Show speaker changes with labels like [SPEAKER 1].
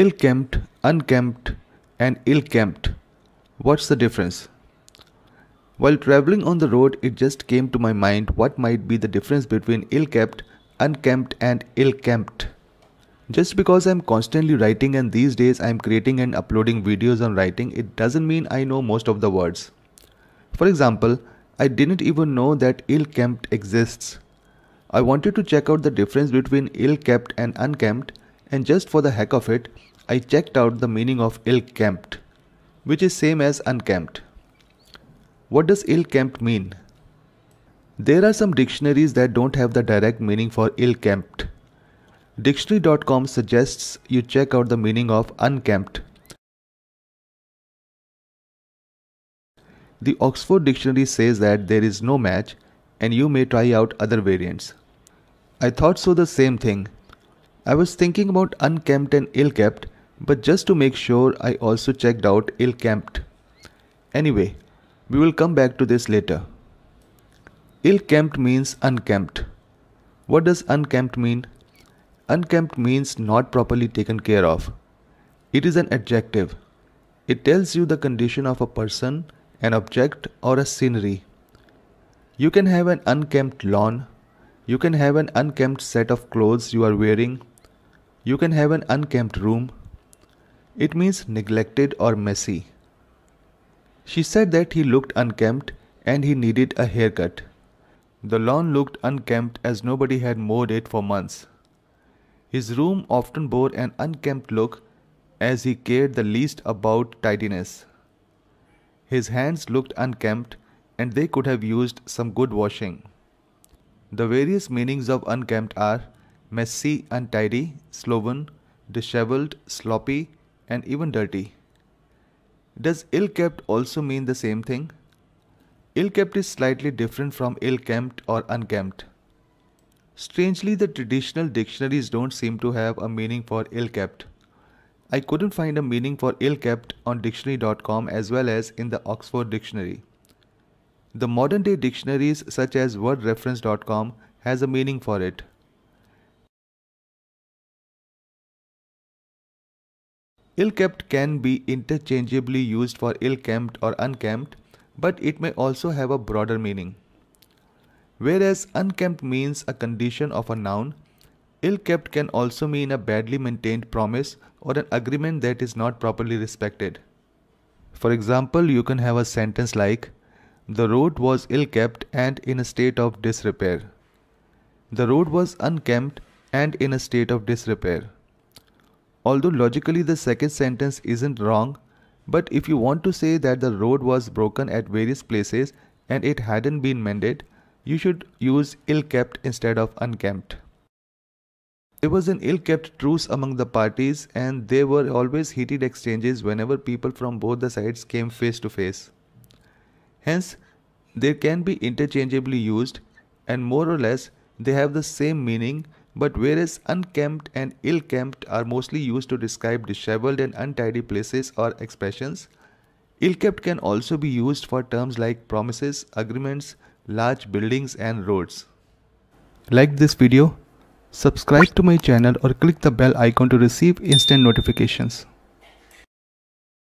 [SPEAKER 1] ill kempt, unkempt, and ill kempt. What's the difference? While traveling on the road, it just came to my mind what might be the difference between ill kept, unkempt, and ill kempt. Just because I'm constantly writing and these days I'm creating and uploading videos on writing, it doesn't mean I know most of the words. For example, I didn't even know that ill kempt exists. I wanted to check out the difference between ill kept and unkempt, and just for the heck of it, I checked out the meaning of ill-kempt, which is same as unkempt. What does ill-kempt mean? There are some dictionaries that don't have the direct meaning for ill-kempt. Dictionary.com suggests you check out the meaning of unkempt. The Oxford Dictionary says that there is no match and you may try out other variants. I thought so the same thing I was thinking about unkempt and ill kept, but just to make sure, I also checked out ill kempt. Anyway, we will come back to this later. Ill kempt means unkempt. What does unkempt mean? Unkempt means not properly taken care of. It is an adjective. It tells you the condition of a person, an object, or a scenery. You can have an unkempt lawn. You can have an unkempt set of clothes you are wearing you can have an unkempt room. It means neglected or messy. She said that he looked unkempt and he needed a haircut. The lawn looked unkempt as nobody had mowed it for months. His room often bore an unkempt look as he cared the least about tidiness. His hands looked unkempt and they could have used some good washing. The various meanings of unkempt are messy, untidy, sloven, disheveled, sloppy, and even dirty. Does ill kept also mean the same thing? Ill kept is slightly different from ill kempt or unkempt. Strangely, the traditional dictionaries don't seem to have a meaning for ill kept. I couldn't find a meaning for ill kept on dictionary.com as well as in the Oxford Dictionary. The modern day dictionaries such as wordreference.com has a meaning for it. Ill-kept can be interchangeably used for ill-kempt or unkempt, but it may also have a broader meaning. Whereas unkempt means a condition of a noun, ill-kept can also mean a badly maintained promise or an agreement that is not properly respected. For example, you can have a sentence like, The road was ill-kept and in a state of disrepair. The road was unkempt and in a state of disrepair. Although logically the second sentence isn't wrong, but if you want to say that the road was broken at various places and it hadn't been mended, you should use ill kept instead of unkempt. There was an ill kept truce among the parties, and there were always heated exchanges whenever people from both the sides came face to face. Hence, they can be interchangeably used, and more or less they have the same meaning but whereas unkempt and ill kempt are mostly used to describe disheveled and untidy places or expressions, ill kept can also be used for terms like promises, agreements, large buildings, and roads. Like this video, subscribe to my channel or click the bell icon to receive instant notifications.